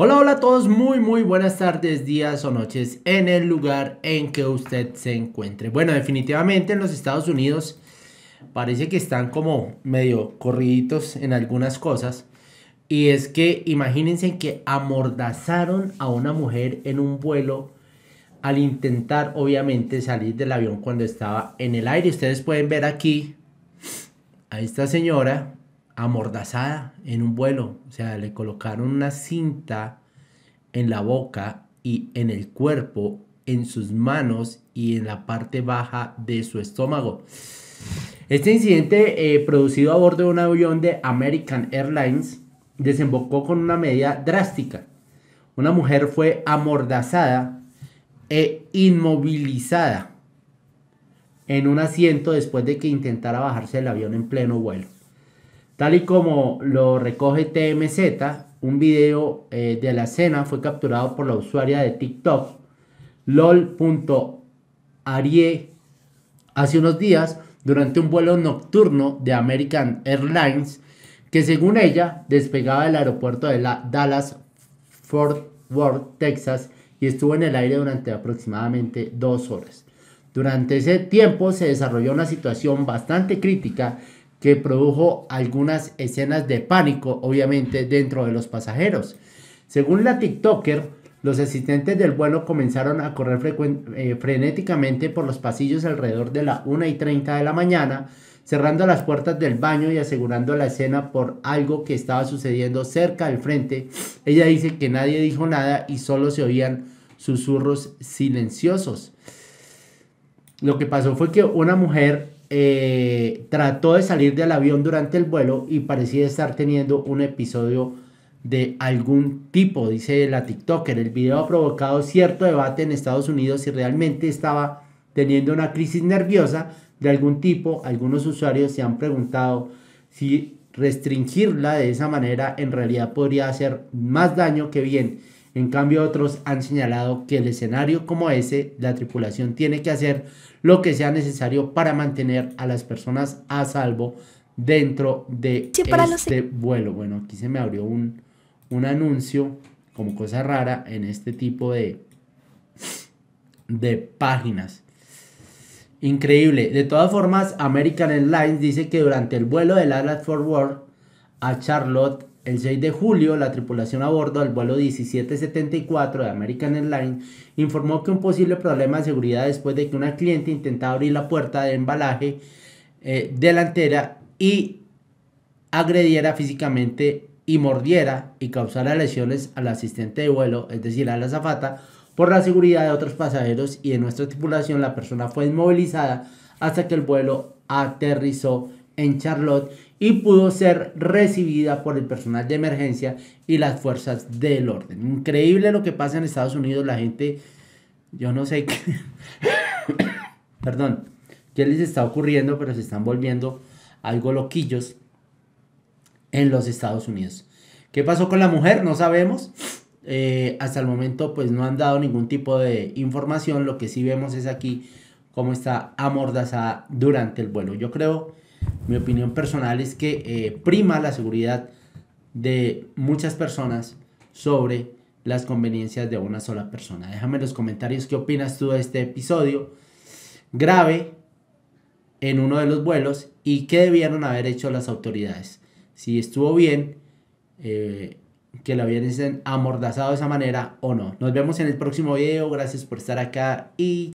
Hola, hola a todos, muy muy buenas tardes, días o noches en el lugar en que usted se encuentre. Bueno, definitivamente en los Estados Unidos parece que están como medio corriditos en algunas cosas. Y es que imagínense que amordazaron a una mujer en un vuelo al intentar obviamente salir del avión cuando estaba en el aire. Ustedes pueden ver aquí a esta señora amordazada en un vuelo. O sea, le colocaron una cinta en la boca y en el cuerpo, en sus manos y en la parte baja de su estómago. Este incidente, eh, producido a bordo de un avión de American Airlines, desembocó con una medida drástica. Una mujer fue amordazada e inmovilizada en un asiento después de que intentara bajarse del avión en pleno vuelo. Tal y como lo recoge TMZ, un video eh, de la escena fue capturado por la usuaria de TikTok, lol.arie, hace unos días durante un vuelo nocturno de American Airlines que según ella despegaba del aeropuerto de Dallas Fort Worth, Texas, y estuvo en el aire durante aproximadamente dos horas. Durante ese tiempo se desarrolló una situación bastante crítica que produjo algunas escenas de pánico, obviamente, dentro de los pasajeros. Según la TikToker, los asistentes del vuelo comenzaron a correr eh, frenéticamente por los pasillos alrededor de la 1 y 30 de la mañana, cerrando las puertas del baño y asegurando la escena por algo que estaba sucediendo cerca del frente. Ella dice que nadie dijo nada y solo se oían susurros silenciosos. Lo que pasó fue que una mujer eh, trató de salir del avión durante el vuelo y parecía estar teniendo un episodio de algún tipo, dice la TikToker. El video ha provocado cierto debate en Estados Unidos si realmente estaba teniendo una crisis nerviosa de algún tipo. Algunos usuarios se han preguntado si restringirla de esa manera en realidad podría hacer más daño que bien. En cambio, otros han señalado que el escenario como ese, la tripulación tiene que hacer lo que sea necesario para mantener a las personas a salvo dentro de este vuelo. Bueno, aquí se me abrió un, anuncio como cosa rara en este tipo de, de páginas. Increíble. De todas formas, American Airlines dice que durante el vuelo del Atlas Forward a Charlotte el 6 de julio, la tripulación a bordo del vuelo 1774 de American Airlines informó que un posible problema de seguridad después de que una cliente intentaba abrir la puerta de embalaje eh, delantera y agrediera físicamente y mordiera y causara lesiones al asistente de vuelo, es decir, a la azafata, por la seguridad de otros pasajeros y en nuestra tripulación, la persona fue inmovilizada hasta que el vuelo aterrizó en Charlotte y pudo ser recibida por el personal de emergencia y las fuerzas del orden. Increíble lo que pasa en Estados Unidos, la gente, yo no sé qué, perdón, qué les está ocurriendo, pero se están volviendo algo loquillos en los Estados Unidos. ¿Qué pasó con la mujer? No sabemos. Eh, hasta el momento pues no han dado ningún tipo de información. Lo que sí vemos es aquí cómo está amordazada durante el vuelo. Yo creo mi opinión personal es que eh, prima la seguridad de muchas personas sobre las conveniencias de una sola persona. Déjame en los comentarios qué opinas tú de este episodio grave en uno de los vuelos y qué debieron haber hecho las autoridades. Si estuvo bien eh, que lo habían amordazado de esa manera o no. Nos vemos en el próximo video. Gracias por estar acá y